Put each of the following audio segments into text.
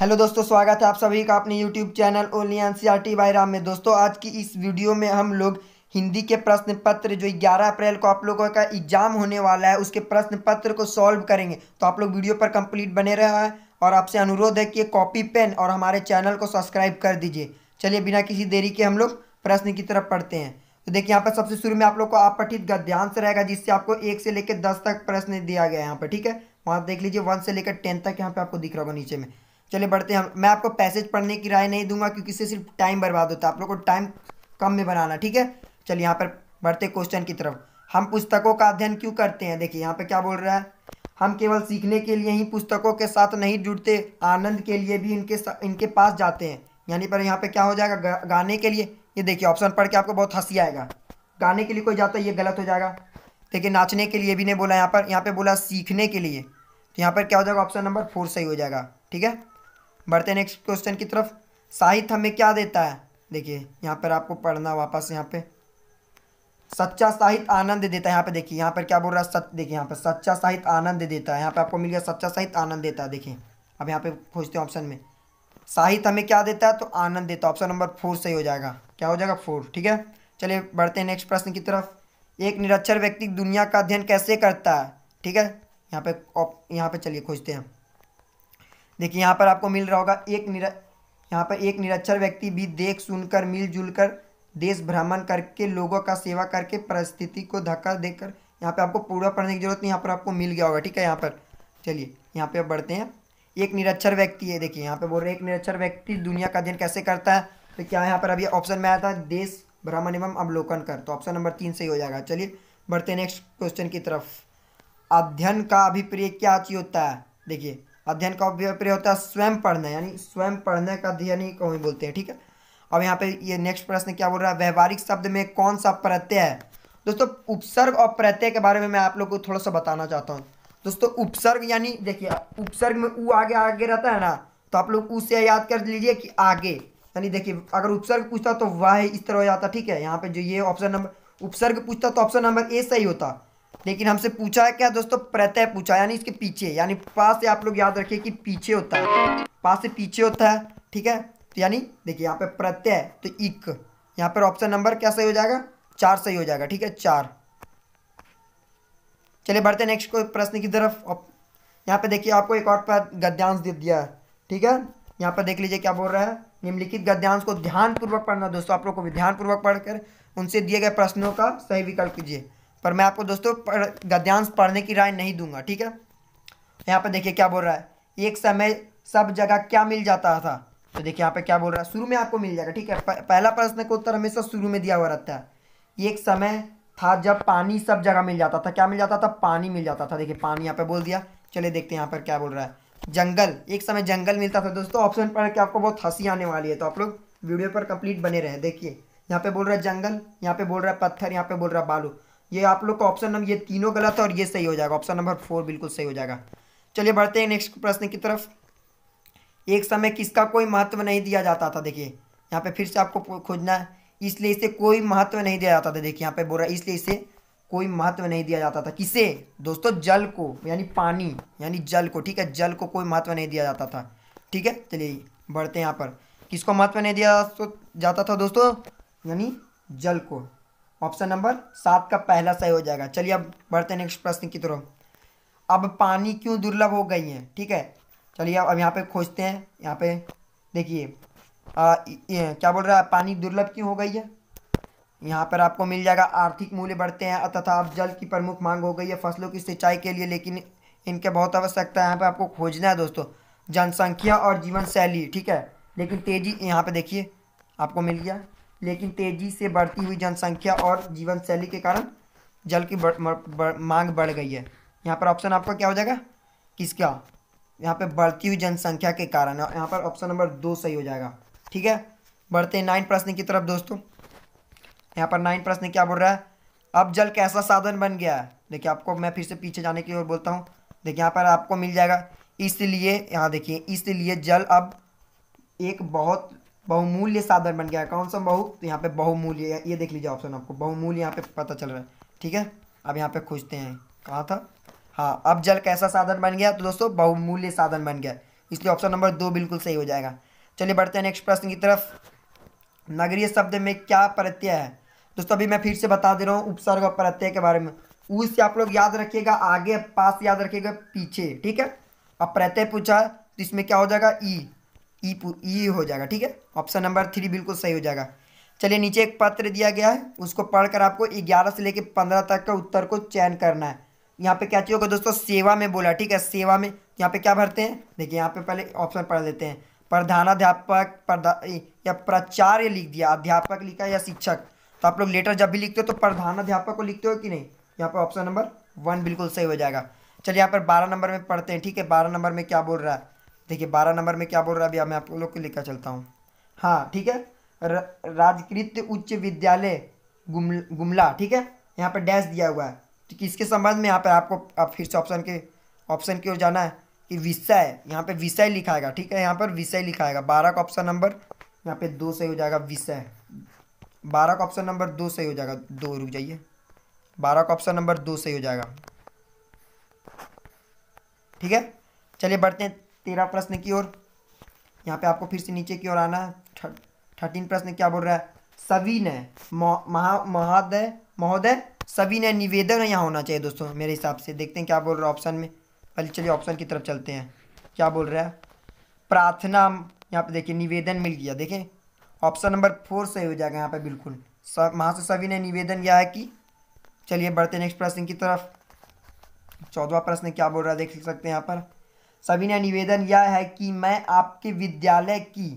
hello दोस्तों स्वागत है आप सभी का अपने YouTube channel only N C R T by Ram में दोस्तों आज की इस वीडियो में हम लोग हिंदी के प्रश्न पत्र जो 11 अप्रैल को आप लोगों का एग्जाम होने वाला है उसके प्रश्न पत्र को सॉल्व करेंगे तो आप लोग वीडियो पर कंप्लीट बने रहा है और आपसे अनुरोध है कि कॉपी पेन और हमारे चैनल को सब्सक्राइब कर दीजिए चलिए बिना किसी देरी के हम लोग प्रश्न की तरफ पढ़ते हैं तो देखिए यहाँ पर सबसे शुरू में आप लोग को आप पठित गद्यांश रहेगा जिससे आपको एक से लेकर दस तक प्रश्न दिया गया है यहाँ पर ठीक है वहाँ देख लीजिए वन से लेकर टेन तक यहाँ पे आपको दिख रहा होगा नीचे में चलिए बढ़ते हैं मैं आपको पैसेज पढ़ने की राय नहीं दूंगा क्योंकि इससे सिर्फ टाइम बर्बाद होता है आप लोग को टाइम कम में बनाना ठीक है चलिए यहाँ पर बढ़ते क्वेश्चन की तरफ हम पुस्तकों का अध्ययन क्यों करते हैं देखिए यहाँ पर क्या बोल रहा है हम केवल सीखने के लिए ही पुस्तकों के साथ नहीं जुड़ते आनंद के लिए भी इनके इनके पास जाते हैं यानी पर यहाँ पर क्या हो जाएगा गाने के लिए ये देखिए ऑप्शन पढ़ के आपको बहुत हंसी आएगा गाने के लिए कोई जाता है ये गलत हो जाएगा देखिए नाचने के लिए भी नहीं बोला यहाँ पर यहाँ पे बोला सीखने के लिए तो यहाँ पर क्या हो जाएगा ऑप्शन नंबर फोर सही हो जाएगा ठीक है बढ़ते हैं नेक्स्ट क्वेश्चन की तरफ साहित्य हमें क्या देता है देखिए यहाँ पर आपको पढ़ना वापस यहाँ पे सच्चा साहित्य आनंद देता है यहाँ पे देखिए यहाँ पर क्या बोल रहा है सच देखिए यहाँ पर सच्चा साहित्य आनंद देता है यहाँ पर आपको मिल गया सच्चा साहित्य आनंद देता है देखिए अब यहाँ पे खोजते हैं ऑप्शन में साहित्य हमें क्या देता है तो आनंद देता है ऑप्शन नंबर फोर सही हो जाएगा क्या हो जाएगा फोर ठीक है चलिए बढ़ते हैं नेक्स्ट प्रश्न की तरफ एक निरक्षर व्यक्ति दुनिया का अध्ययन कैसे करता है ठीक है यहाँ पे यहाँ पे चलिए खोजते हैं देखिए यहाँ पर आपको मिल रहा होगा एक निर यहाँ पर एक निरक्षर व्यक्ति भी देख सुनकर मिलजुल कर देश भ्रमण करके लोगों का सेवा करके परिस्थिति को धक्का देकर यहाँ पे आपको पूरा पढ़ने की जरूरत नहीं यहाँ पर आपको मिल गया होगा ठीक है यहाँ पर चलिए यहाँ पे आप बढ़ते हैं एक निरक्षर व्यक्ति है देखिए यहाँ पे बोल रहे हैं एक निरक्षर व्यक्ति दुनिया का अध्ययन कैसे करता है तो क्या यहाँ पर अभी ऑप्शन में आया था देश भ्रमण एवं अवलोकन कर तो ऑप्शन नंबर तीन सही हो जाएगा चलिए बढ़ते नेक्स्ट क्वेश्चन की तरफ अध्ययन का अभिप्रिय क्या चीज होता है देखिए अध्ययन का अभिप्रिय होता है स्वयं पढ़ना यानी स्वयं पढ़ने का अध्ययन ही कहीं बोलते हैं ठीक है अब यहाँ पे ये नेक्स्ट प्रश्न क्या बोल रहा है व्यवहारिक शब्द में कौन सा प्रत्यय है दोस्तों उपसर्ग और प्रत्यय के बारे में मैं आप लोग को थोड़ा सा बताना चाहता हूँ दोस्तों उपसर्ग यानी देखिए उपसर्ग में ऊ आगे आगे रहता है ना तो आप लोग उसे याद कर लीजिए कि आगे यानी देखिए अगर उपसर्ग पूछता तो वाह इस तरह हो जाता ठीक है यहाँ पे जो ये ऑप्शन नंबर उपसर्ग पूछता तो ऑप्शन नंबर ए सही होता लेकिन हमसे पूछा है क्या दोस्तों प्रत्यय पूछा यानी इसके पीछे यानी पास से आप लोग याद रखिए कि पीछे होता है पास से पीछे होता है ठीक है तो यानी देखिए यहाँ पे प्रत्यय तो इक यहाँ पर ऑप्शन नंबर क्या सही हो जाएगा चार सही हो जाएगा ठीक है चार चलिए बढ़ते नेक्स्ट को प्रश्न की तरफ यहाँ पे देखिए आपको एक और पर गद्यांश दे दिया है ठीक है यहाँ पर देख लीजिए क्या बोल रहा है निम्नलिखित गद्यांश को ध्यानपूर्वक पढ़ना दोस्तों आप लोग को ध्यानपूर्वक पढ़कर उनसे दिए गए प्रश्नों का सही विकल्प कीजिए पर मैं आपको दोस्तों पढ़, गद्यांश पढ़ने की राय नहीं दूंगा ठीक है यहाँ पर देखिए क्या बोल रहा है एक समय सब जगह क्या मिल जाता था तो देखिए यहाँ पे क्या बोल रहा है शुरू में आपको मिल जाएगा ठीक है पहला प्रश्न का उत्तर हमेशा शुरू में दिया हुआ रहता है एक समय था जब पानी सब जगह मिल जाता था क्या मिल जाता था पानी मिल जाता था देखिए पानी यहाँ पे बोल दिया चलिए देखते हैं यहाँ पर क्या बोल रहा है जंगल एक समय जंगल मिलता था दोस्तों ऑप्शन पढ़ के आपको बहुत हंसी आने वाली है तो आप लोग वीडियो पर कंप्लीट बने रहे देखिए यहाँ पे बोल रहा है जंगल यहाँ पे बोल रहा है पत्थर यहाँ पे बोल रहा है बालू ये आप लोग का ऑप्शन नंबर ये तीनों गलत है और ये सही हो जाएगा ऑप्शन नंबर फोर बिल्कुल सही हो जाएगा चलिए बढ़ते हैं नेक्स्ट प्रश्न की तरफ एक समय किसका कोई महत्व नहीं दिया जाता था देखिए यहाँ पे फिर से आपको खोजना है इसलिए इसे कोई महत्व नहीं दिया जाता था देखिए यहाँ पे बोल रहा है इसलिए इसे कोई महत्व नहीं दिया जाता था किसे दोस्तों जल को यानी पानी यानी जल को ठीक है जल को कोई महत्व नहीं दिया जाता था ठीक है चलिए बढ़ते हैं यहाँ पर किसको महत्व नहीं दिया जाता था दोस्तों यानी जल को ऑप्शन नंबर सात का पहला सही हो जाएगा चलिए अब बढ़ते नेक्स्ट प्रश्न की तरफ अब पानी क्यों दुर्लभ हो गई है ठीक है चलिए अब यहाँ पे खोजते हैं यहाँ पे देखिए क्या बोल रहा है पानी दुर्लभ क्यों हो गई है यहाँ पर आपको मिल जाएगा आर्थिक मूल्य बढ़ते हैं तथा अब जल की प्रमुख मांग हो गई है फसलों की सिंचाई के लिए लेकिन इनके बहुत आवश्यकता है यहाँ पर आपको खोजना है दोस्तों जनसंख्या और जीवन शैली ठीक है लेकिन तेज़ी यहाँ पर देखिए आपको मिल गया लेकिन तेज़ी से बढ़ती हुई जनसंख्या और जीवन शैली के कारण जल की बढ़, बढ़, मांग बढ़ गई है यहाँ पर ऑप्शन आपका क्या हो जाएगा किसका यहाँ पर बढ़ती हुई जनसंख्या के कारण यहाँ पर ऑप्शन नंबर दो सही हो जाएगा ठीक है बढ़ते हैं नाइन प्रश्न की तरफ दोस्तों यहाँ पर नाइन प्रश्न क्या बोल रहा है अब जल कैसा साधन बन गया है देखिए आपको मैं फिर से पीछे जाने की ओर बोलता हूँ देखिए यहाँ पर आपको मिल जाएगा इसलिए यहाँ देखिए इसलिए जल अब एक बहुत बहुमूल्य साधन बन गया है कौन सा बहु तो यहाँ पे बहुमूल्य ये देख लीजिए ऑप्शन आपको बहुमूल्य यहाँ पे पता चल रहा है ठीक है अब यहाँ पे खोजते हैं कहाँ था हाँ अब जल कैसा साधन बन गया तो दोस्तों बहुमूल्य साधन बन गया इसलिए ऑप्शन नंबर दो बिल्कुल सही हो जाएगा चलिए बढ़ते हैं नेक्स्ट प्रश्न की तरफ नगरीय शब्द में क्या प्रत्यय है दोस्तों अभी मैं फिर से बता दे रहा हूँ उपसर्ग और प्रत्यय के बारे में ऊ से आप लोग याद रखिएगा आगे पास याद रखिएगा पीछे ठीक है अब प्रत्यय पूछा तो इसमें क्या हो जाएगा ई ई ई हो जाएगा ठीक है ऑप्शन नंबर थ्री बिल्कुल सही हो जाएगा चलिए नीचे एक पत्र दिया गया है उसको पढ़कर आपको ग्यारह से लेकर पंद्रह तक का उत्तर को चयन करना है यहाँ पे क्या चाहिए होगा दोस्तों सेवा में बोला ठीक है सेवा में यहाँ पे क्या भरते हैं देखिए यहाँ पे पहले ऑप्शन पढ़ लेते हैं प्रधानाध्यापक प्रधा या प्राचार्य लिख दिया अध्यापक लिखा या शिक्षक तो आप लोग लेटर जब भी लिखते हो तो प्रधानाध्यापक को लिखते हो कि नहीं यहाँ पर ऑप्शन नंबर वन बिल्कुल सही हो जाएगा चलिए यहाँ पर बारह नंबर में पढ़ते हैं ठीक है बारह नंबर में क्या बोल रहा है देखिए बारह नंबर में क्या बोल रहा है अभी मैं आप लोग को लिखा चलता हूँ हाँ ठीक है राजकृत उच्च विद्यालय गुमला ठीक है यहाँ पर डैश दिया हुआ है तो किसके संबंध में यहाँ पर आपको आप फिर से ऑप्शन के ऑप्शन की ओर जाना है कि विषय यहाँ पे विषय लिखाएगा ठीक है यहाँ पर विषय लिखाएगा बारह का ऑप्शन नंबर यहाँ पे दो सही हो जाएगा विषय बारह का ऑप्शन नंबर दो सही हो जाएगा दो रुक जाइए बारह का ऑप्शन नंबर दो सही हो जाएगा ठीक है चलिए बढ़ते हैं तेरह प्रश्न की ओर यहाँ पे आपको फिर से नीचे की ओर आना है थर्टीन प्रश्न क्या बोल रहा है सभी ने महा महोदय महोदय सभी ने निवेदन यहाँ होना चाहिए दोस्तों मेरे हिसाब से देखते हैं क्या बोल रहा है ऑप्शन में पहले चलिए ऑप्शन की तरफ चलते हैं क्या बोल रहा है प्रार्थना यहाँ पे देखिए निवेदन मिल गया देखें ऑप्शन नंबर फोर सही हो जाएगा यहाँ पर बिल्कुल सब से सभी ने निवेदन किया है कि चलिए बढ़ते नेक्स्ट प्रश्न की तरफ चौदवा प्रश्न क्या बोल रहा है देख सकते हैं यहाँ पर सभी ने निवेदन यह है कि मैं आपके विद्यालय की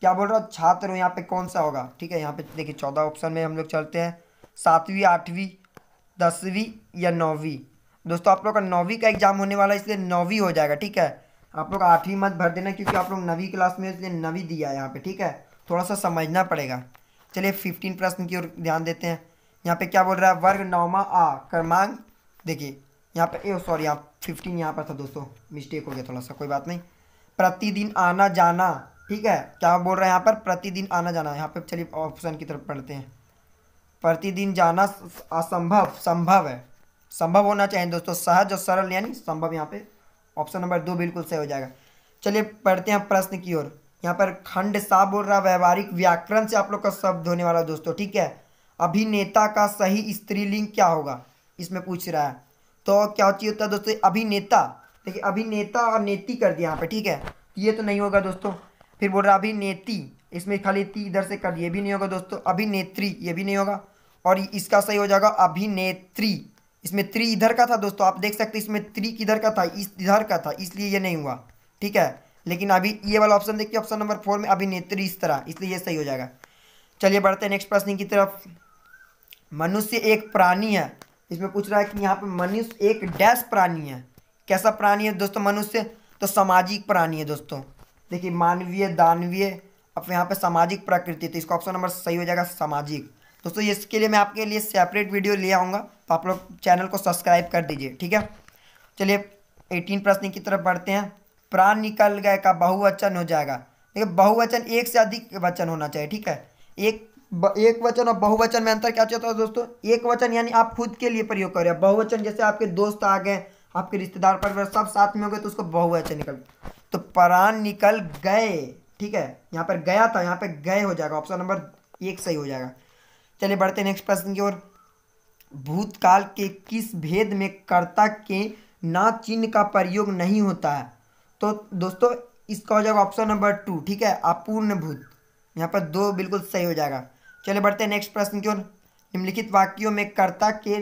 क्या बोल रहा हूँ छात्र हूँ यहाँ पे कौन सा होगा ठीक है यहाँ पे देखिए चौदह ऑप्शन में हम लोग चलते हैं सातवीं आठवीं दसवीं या नौवीं दोस्तों आप लोग का नौवीं का एग्जाम होने वाला है इसलिए नौवीं हो जाएगा ठीक है आप लोग आठवीं मत भर देना क्योंकि आप लोग नवी क्लास में इसलिए नवी दिया है यहाँ पे ठीक है थोड़ा सा समझना पड़ेगा चलिए फिफ्टीन प्रश्न की ओर ध्यान देते हैं यहाँ पे क्या बोल रहा है वर्ग नौमा आ क्रमांक देखिए यहाँ पे सॉरी यहाँ फिफ्टीन यहाँ पर था दोस्तों मिस्टेक हो गया थोड़ा सा कोई बात नहीं प्रतिदिन आना जाना ठीक है क्या बोल रहा है यहाँ पर प्रतिदिन आना जाना यहाँ पे चलिए ऑप्शन की तरफ पढ़ते हैं प्रतिदिन जाना असंभव संभव है संभव होना चाहिए दोस्तों सहज और सरल यानी संभव यहाँ पे ऑप्शन नंबर दो बिल्कुल सही हो जाएगा चलिए पढ़ते हैं प्रश्न की ओर यहाँ पर खंड सा बोल रहा व्यवहारिक व्याकरण से आप लोग का शब्द होने वाला दोस्तों ठीक है अभिनेता का सही स्त्रीलिंग क्या होगा इसमें पूछ रहा है तो क्या होती होता है दोस्तों अभिनेता देखिए अभिनेता और नेति कर दिया यहाँ पे ठीक है ये तो नहीं होगा दोस्तों फिर बोल रहा है अभिनेती इसमें खाली ती इधर से कर ये भी नहीं होगा दोस्तों अभिनेत्री ये भी नहीं होगा और इसका सही हो जाएगा अभिनेत्री इसमें त्री इधर का था दोस्तों आप देख सकते इसमें त्री किधर का था इस इधर का था इसलिए ये नहीं हुआ ठीक है लेकिन अभी ये वाला ऑप्शन देखिए ऑप्शन नंबर फोर में अभिनेत्री इस तरह इसलिए ये सही हो जाएगा चलिए बढ़ते हैं नेक्स्ट प्रश्न की तरफ मनुष्य एक प्राणी है इसमें पूछ रहा है कि यहाँ पे मनुष्य एक डैश प्राणी है कैसा प्राणी है दोस्तों मनुष्य तो सामाजिक प्राणी है दोस्तों देखिए मानवीय दानवीय अब यहाँ पे सामाजिक प्रकृति तो इसका ऑप्शन नंबर सही हो जाएगा सामाजिक दोस्तों इसके लिए मैं आपके लिए सेपरेट वीडियो ले आऊँगा तो आप लोग चैनल को सब्सक्राइब कर दीजिए ठीक है चलिए एटीन प्रश्न की तरफ बढ़ते हैं प्राण निकल गए का बहुवचन हो जाएगा देखिए बहुवचन एक से अधिक वचन होना चाहिए ठीक है एक ब, एक वचन और बहुवचन में अंतर क्या चाहता है दोस्तों एक वचन यानी आप खुद के लिए प्रयोग कर रहे हैं बहुवचन जैसे आपके दोस्त आ गए आपके रिश्तेदार परिवार सब साथ में हो गए तो उसको बहुवचन निकल तो प्राण निकल गए ठीक है यहाँ पर गया था यहाँ पर गए हो जाएगा ऑप्शन नंबर एक सही हो जाएगा चलिए बढ़ते नेक्स्ट प्रश्न की ओर भूतकाल के किस भेद में कर्ता के ना चिन्ह का प्रयोग नहीं होता है तो दोस्तों इसका हो जाएगा ऑप्शन नंबर टू ठीक है अपूर्ण भूत यहाँ पर दो बिल्कुल सही हो जाएगा चले बढ़ते हैं नेक्स्ट प्रश्न की ओर निम्नलिखित वाक्यों में कर्ता के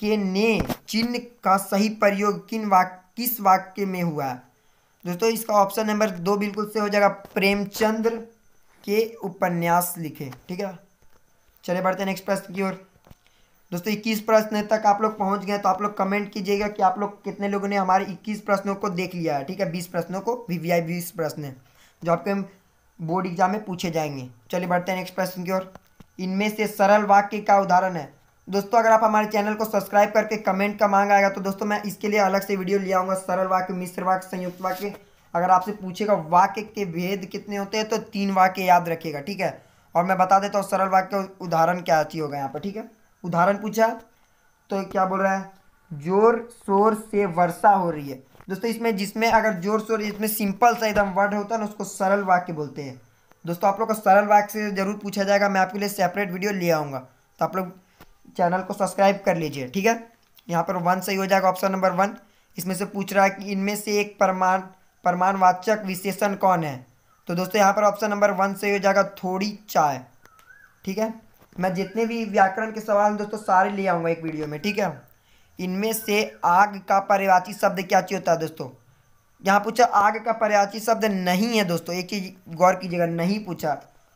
के ने चिन्ह का सही प्रयोग किन वाक किस वाक्य में हुआ है दोस्तों इसका ऑप्शन नंबर दो बिल्कुल सही हो जाएगा प्रेमचंद्र के उपन्यास लिखे ठीक है चले बढ़ते हैं नेक्स्ट प्रश्न की ओर दोस्तों इक्कीस प्रश्न तक आप लोग पहुँच गए तो आप लोग कमेंट कीजिएगा कि आप लोग कितने लोगों ने हमारे इक्कीस प्रश्नों को देख लिया है ठीक है बीस प्रश्नों को वी वी आई बीस प्रश्न जो आपके बोर्ड एग्जाम में पूछे जाएंगे चलिए बढ़ते हैं नेक्स्ट प्रश्न की ओर इनमें से सरल वाक्य का उदाहरण है दोस्तों अगर आप हमारे चैनल को सब्सक्राइब करके कमेंट का मांग आएगा तो दोस्तों मैं इसके लिए अलग से वीडियो ले आऊँगा सरल वाक्य मिश्र वाक्य संयुक्त वाक्य अगर आपसे पूछेगा वाक्य के भेद कितने होते हैं तो तीन वाक्य याद रखिएगा ठीक है और मैं बता देता हूँ सरल वाक्य उदाहरण क्या चाहिए होगा यहाँ पर ठीक है उदाहरण पूछा तो क्या बोल रहा है जोर शोर से वर्षा हो रही है दोस्तों इसमें जिसमें अगर जोर शोर इसमें सिंपल सा एकदम वर्ड होता है ना उसको सरल वाक्य बोलते हैं दोस्तों आप लोग को सरल वाक्य से जरूर पूछा जाएगा मैं आपके लिए सेपरेट वीडियो ले आऊँगा तो आप लोग चैनल को सब्सक्राइब कर लीजिए ठीक है यहाँ पर वन सही हो जाएगा ऑप्शन नंबर वन इसमें से पूछ रहा है कि इनमें से एक प्रमाण प्रमाणवाचक विशेषण कौन है तो दोस्तों यहाँ पर ऑप्शन नंबर वन सही हो जाएगा थोड़ी चाय ठीक है मैं जितने भी व्याकरण के सवाल दोस्तों सारे ले आऊँगा एक वीडियो में ठीक है इनमें से आग का पर्यावाची शब्द क्या चीज होता है दोस्तों यहाँ पूछा आग का पर्यावाची शब्द नहीं है दोस्तों एक चीज़ गौर कीजिएगा नहीं पूछा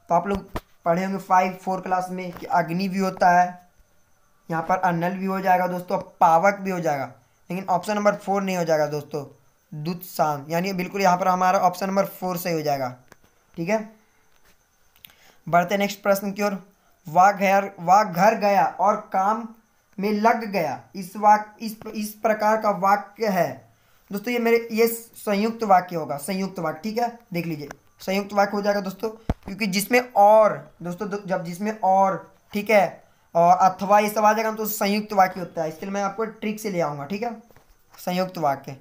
तो आप लोग पढ़े होंगे फाइव फोर क्लास में कि अग्नि भी होता है यहाँ पर अनल भी हो जाएगा दोस्तों पावक भी हो जाएगा लेकिन ऑप्शन नंबर फोर नहीं हो जाएगा दोस्तों दूध शांत यानी बिल्कुल यहाँ पर हमारा ऑप्शन नंबर फोर सही हो जाएगा ठीक है बढ़ते नेक्स्ट प्रश्न की ओर वह घर वह घर गया और काम में लग गया इस वाक इस इस प्रकार का वाक्य है दोस्तों ये मेरे ये संयुक्त वाक्य होगा संयुक्त वाक्य ठीक है देख लीजिए संयुक्त वाक्य हो जाएगा दोस्तों क्योंकि जिसमें और दोस्तों दो, जब जिसमें और ठीक है और अथवा ये सब आ जाएगा तो संयुक्त वाक्य होता है इसलिए मैं आपको ट्रिक से ले आऊँगा ठीक है संयुक्त वाक्य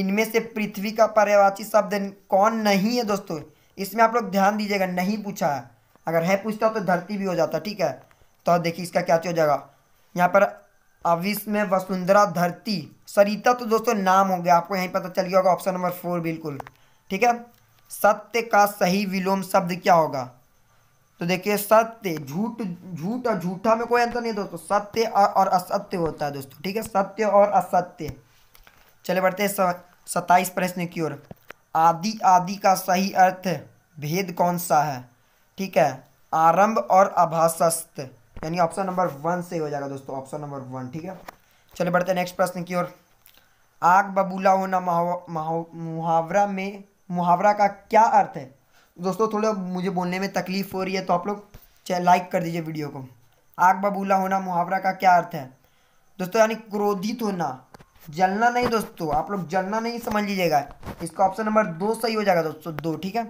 इनमें से पृथ्वी का पर्यावाची शब्द कौन नहीं है दोस्तों इसमें आप लोग ध्यान दीजिएगा नहीं पूछा है अगर है पूछता हो तो धरती भी हो जाता ठीक है तो देखिए इसका क्या हो जाएगा यहाँ पर अविश में वसुंधरा धरती सरिता तो दोस्तों नाम हो गया आपको यहीं पता चल गया होगा ऑप्शन नंबर फोर बिल्कुल ठीक है सत्य का सही विलोम शब्द क्या होगा तो देखिए सत्य झूठ झूठ और झूठा में कोई अंतर नहीं दोस्तों सत्य और असत्य होता है दोस्तों ठीक है सत्य और असत्य चले बढ़ते हैं सताइस प्रश्न की ओर आदि आदि का सही अर्थ भेद कौन सा है ठीक है आरंभ और आभासस्त यानी ऑप्शन नंबर वन से हो जाएगा दोस्तों ऑप्शन नंबर वन ठीक है चलिए बढ़ते हैं नेक्स्ट प्रश्न की ओर आग बबूला होना मुहावरा में मुहावरा का क्या अर्थ है दोस्तों थोड़ा मुझे बोलने में तकलीफ हो रही है तो आप लोग लाइक कर दीजिए वीडियो को आग बबूला होना मुहावरा का क्या अर्थ है दोस्तों यानी क्रोधित होना जलना नहीं दोस्तों आप लोग जलना नहीं समझ लीजिएगा इसका ऑप्शन नंबर दो सही हो जाएगा दोस्तों दो ठीक है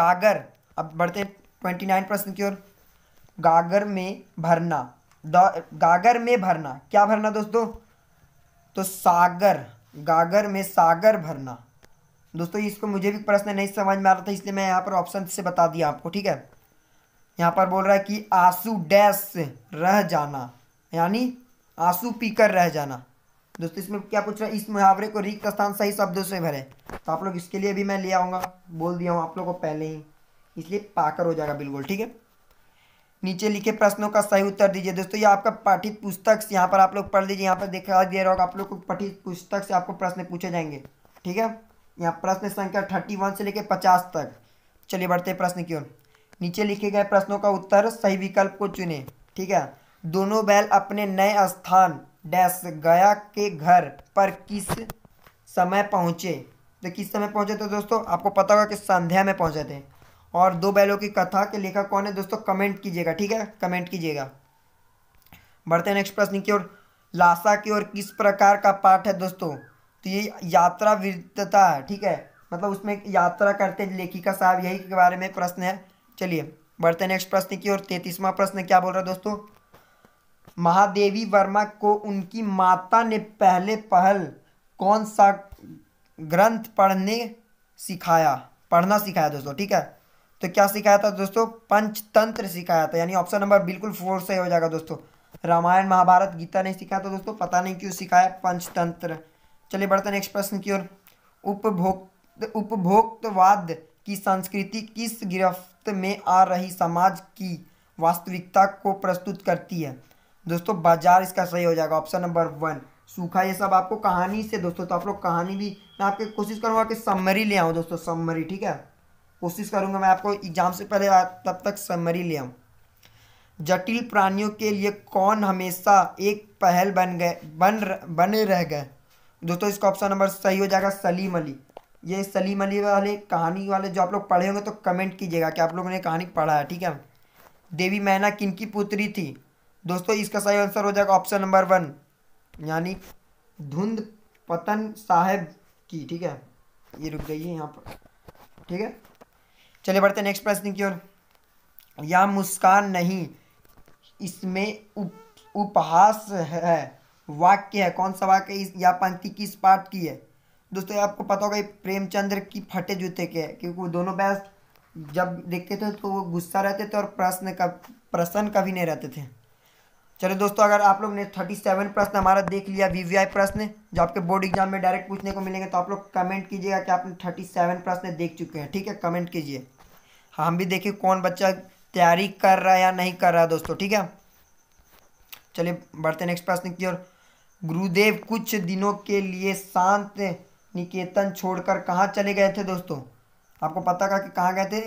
गागर अब बढ़ते हैं ट्वेंटी नाइन प्रश्न की ओर गागर में भरना गागर में भरना क्या भरना दोस्तों तो सागर गागर में सागर भरना दोस्तों इसको मुझे भी प्रश्न नहीं समझ में आ रहा था इसलिए मैं यहाँ पर ऑप्शन से बता दिया आपको ठीक है यहाँ पर बोल रहा है कि आंसू डैश रह जाना यानी आंसू पीकर रह जाना दोस्तों इसमें क्या पूछ रहा है इस मुहावरे को रिक्त स्थान सही शब्दों से भरे तो आप लोग इसके लिए भी मैं ले आऊँगा बोल दिया हूँ आप लोग को पहले ही इसलिए पाकर हो जाएगा बिल्कुल ठीक है नीचे लिखे प्रश्नों का सही उत्तर दीजिए दोस्तों ये आपका पाठित पुस्तक यहाँ पर आप लोग पढ़ लीजिए यहाँ पर देखा दे रहा होगा आप लोग को पाठित पुस्तक से आपको प्रश्न पूछे जाएंगे ठीक है यहाँ प्रश्न संख्या थर्टी वन से लेकर पचास तक चलिए बढ़ते प्रश्न की ओर नीचे लिखे गए प्रश्नों का उत्तर सही विकल्प को चुने ठीक है दोनों बैल अपने नए स्थान डैश गया के घर पर किस समय पहुँचे तो किस समय पहुँचे तो दोस्तों आपको पता होगा कि संध्या में पहुँचे थे और दो बैलों की कथा के लेखक कौन है दोस्तों कमेंट कीजिएगा ठीक है कमेंट कीजिएगा बढ़ते हैं नेक्स्ट प्रश्न की ओर लाशा की ओर किस प्रकार का पाठ है दोस्तों तो ये यात्रा वीरता है ठीक है मतलब उसमें यात्रा करते लेखिका साहब यही के बारे में प्रश्न है चलिए बढ़ते नेक्स्ट प्रश्न की ओर तैतीसवा प्रश्न क्या बोल रहा है दोस्तों महादेवी वर्मा को उनकी माता ने पहले पहल कौन सा ग्रंथ पढ़ने सिखाया पढ़ना सिखाया दोस्तों ठीक है तो क्या सिखाया था दोस्तों पंचतंत्र सिखाया था यानी ऑप्शन नंबर बिल्कुल फोर से हो जाएगा दोस्तों रामायण महाभारत गीता नहीं सिखाया था दोस्तों पता नहीं क्यों सिखाया पंचतंत्र चलिए बढ़ते नेक्स्ट प्रश्न की ओर उपभोक्त उपभोक्तवाद की संस्कृति किस गिरफ्त में आ रही समाज की वास्तविकता को प्रस्तुत करती है दोस्तों बाजार इसका सही हो जाएगा ऑप्शन नंबर वन सूखा ये सब आपको कहानी से दोस्तों तो आप लोग कहानी भी मैं आपके कोशिश करूँगा कि सम्मरी ले आऊँ दोस्तों सम्मरी ठीक है कोशिश करूँगा मैं आपको एग्जाम से पहले तब तक समरी ले आऊँ जटिल प्राणियों के लिए कौन हमेशा एक पहल बन गए बन बने रह गए दोस्तों इसका ऑप्शन नंबर सही हो जाएगा सलीम अली ये सलीम अली वाले कहानी वाले जो आप लोग पढ़े होंगे तो कमेंट कीजिएगा कि आप लोगों ने कहानी पढ़ा है ठीक है देवी मैना किन की पुत्री थी दोस्तों इसका सही आंसर हो जाएगा ऑप्शन नंबर वन यानी धुंध पतन साहेब की ठीक है ये रुक जाइए यहाँ पर ठीक है चलिए बढ़ते हैं नेक्स्ट प्रश्न की ओर या मुस्कान नहीं इसमें उप, उपहास है वाक्य है कौन सा वाक्य इस या पंक्ति किस पाठ की है दोस्तों आपको पता होगा प्रेमचंद्र की फटे जूते के है क्योंकि वो दोनों बैस जब देखते थे तो वो गुस्सा रहते थे और प्रश्न का प्रश्न कभी नहीं रहते थे चलो दोस्तों अगर आप लोग ने थर्टी सेवन प्रश्न हमारा देख लिया आई प्रश्न जो आपके बोर्ड एग्जाम में डायरेक्ट पूछने को मिलेंगे तो आप लोग कमेंट कीजिएगा कि आपने थर्टी सेवन प्रश्न देख चुके हैं ठीक है कमेंट कीजिए हम भी देखें कौन बच्चा तैयारी कर रहा है या नहीं कर रहा दोस्तों ठीक है चलिए बढ़ते नेक्स्ट प्रश्न की ओर गुरुदेव कुछ दिनों के लिए शांत निकेतन छोड़कर कहाँ चले गए थे दोस्तों आपको पता का कि कहाँ गए थे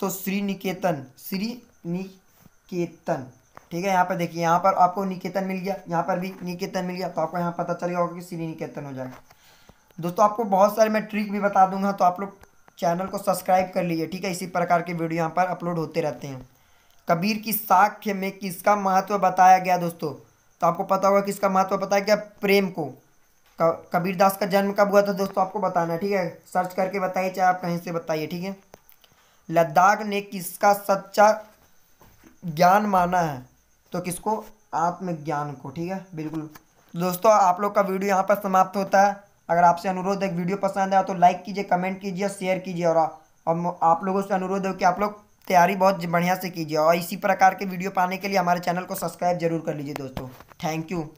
तो श्री निकेतन श्री निकेतन ठीक है यहाँ पर देखिए यहाँ पर आपको निकेतन मिल गया यहाँ पर भी निकेतन मिल गया तो आपको यहाँ पता चल गया होगा कि श्री निकेतन हो जाएगा दोस्तों आपको बहुत सारे मैं ट्रिक भी बता दूंगा तो आप लोग चैनल को सब्सक्राइब कर लीजिए ठीक है इसी प्रकार के वीडियो यहाँ पर अपलोड होते रहते हैं कबीर की साख्य में किसका महत्व बताया गया दोस्तों तो आपको पता होगा किसका महत्व बताया गया प्रेम को कबीर दास का जन्म कब हुआ था दोस्तों आपको बताना है ठीक है सर्च करके बताइए चाहे आप कहीं से बताइए ठीक है लद्दाख ने किसका सच्चा ज्ञान माना है तो किसको आत्मज्ञान को ठीक है बिल्कुल दोस्तों आप लोग का वीडियो यहाँ पर समाप्त होता है अगर आपसे अनुरोध है वीडियो पसंद आया तो लाइक कीजिए कमेंट कीजिए और शेयर कीजिए और आप लोगों से अनुरोध है कि आप लोग तैयारी बहुत बढ़िया से कीजिए और इसी प्रकार के वीडियो पाने के लिए हमारे चैनल को सब्सक्राइब जरूर कर लीजिए दोस्तों थैंक यू